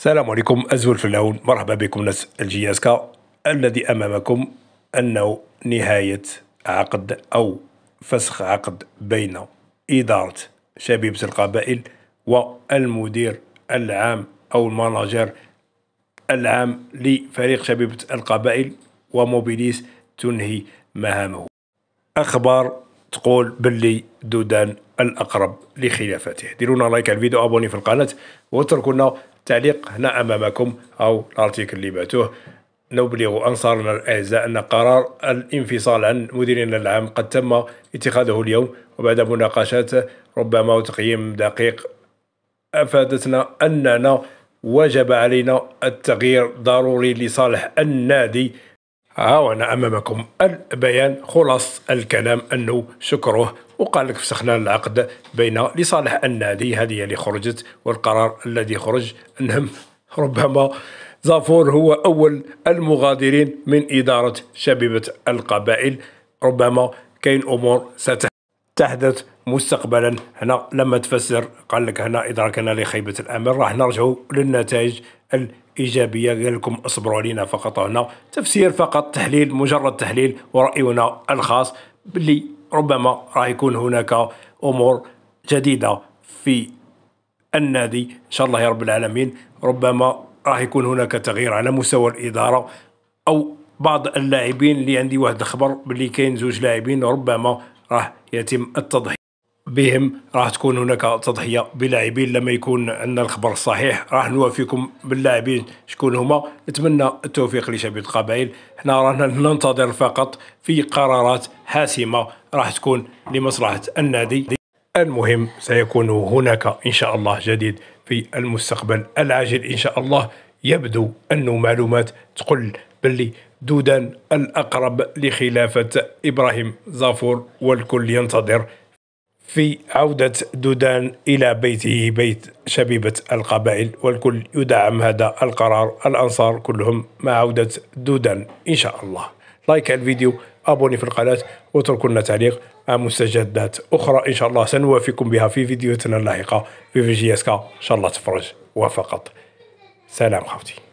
السلام عليكم أزول في اللون مرحبا بكم ناس الجياسكا الذي أمامكم أنه نهاية عقد أو فسخ عقد بين إدارة شبيبة القبائل والمدير العام أو المناجر العام لفريق شبيبة القبائل وموبيليس تنهي مهامه أخبار تقول باللي دودان الأقرب لخلافته ديروا لنا لايك على الفيديو ابوني في القناة واتركوا لنا تعليق هنا أمامكم أو الارتيكل اللي بعتوه نبلغ أنصارنا الأعزاء أن قرار الانفصال عن مديرنا العام قد تم اتخاذه اليوم وبعد مناقشات ربما وتقييم دقيق أفادتنا أننا وجب علينا التغيير ضروري لصالح النادي ها آه، وانا امامكم البيان خلاص الكلام انه شكروه وقال لك فسخنا العقد بين لصالح النادي هذه اللي خرجت والقرار الذي خرج انهم ربما زافور هو اول المغادرين من اداره شبيبه القبائل ربما كاين امور ستحدث مستقبلا هنا لما تفسر قال لك هنا اذا كان لخيبه الامل راح نرجعوا للنتائج ايجابيه قال لكم اصبروا علينا فقط هنا تفسير فقط تحليل مجرد تحليل وراينا الخاص باللي ربما راح يكون هناك امور جديده في النادي ان شاء الله يا رب العالمين ربما راح يكون هناك تغيير على مستوى الاداره او بعض اللاعبين اللي عندي واحد الخبر باللي كاين زوج لاعبين ربما راح يتم التضحيه بهم راح تكون هناك تضحيه بلاعبين لما يكون عندنا الخبر الصحيح راح نوافيكم باللاعبين شكون هما نتمنى التوفيق لشبيب القبائل حنا رانا ننتظر فقط في قرارات حاسمه راح تكون لمصلحه النادي المهم سيكون هناك ان شاء الله جديد في المستقبل العاجل ان شاء الله يبدو أن معلومات تقول باللي دودان الأقرب لخلافة إبراهيم زافور والكل ينتظر في عودة دودان إلى بيته بيت شبيبة القبائل والكل يدعم هذا القرار الأنصار كلهم مع عودة دودان إن شاء الله لايك الفيديو ابوني في القناة واتركوا لنا تعليق مع مستجدات أخرى إن شاء الله سنوافيكم بها في فيديوتنا اللاحقة في فيجياسكا إن شاء الله تفرج وفقط سلام خوتي